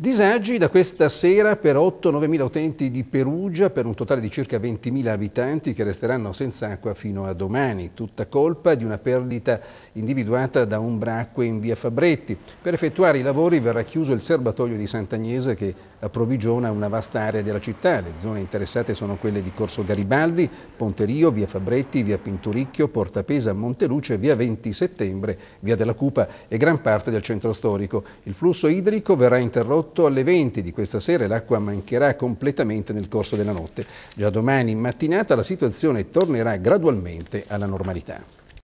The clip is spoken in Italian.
Disagi da questa sera per 8-9 mila utenti di Perugia per un totale di circa 20 mila abitanti che resteranno senza acqua fino a domani, tutta colpa di una perdita individuata da un Umbracque in via Fabretti. Per effettuare i lavori verrà chiuso il serbatoio di Sant'Agnese che approvvigiona una vasta area della città. Le zone interessate sono quelle di Corso Garibaldi, Ponterio, via Fabretti, via Pinturicchio, Portapesa, Monteluce, via 20 Settembre, via della Cupa e gran parte del centro storico. Il flusso idrico verrà interrotto 8 alle 20 di questa sera l'acqua mancherà completamente nel corso della notte. Già domani in mattinata la situazione tornerà gradualmente alla normalità.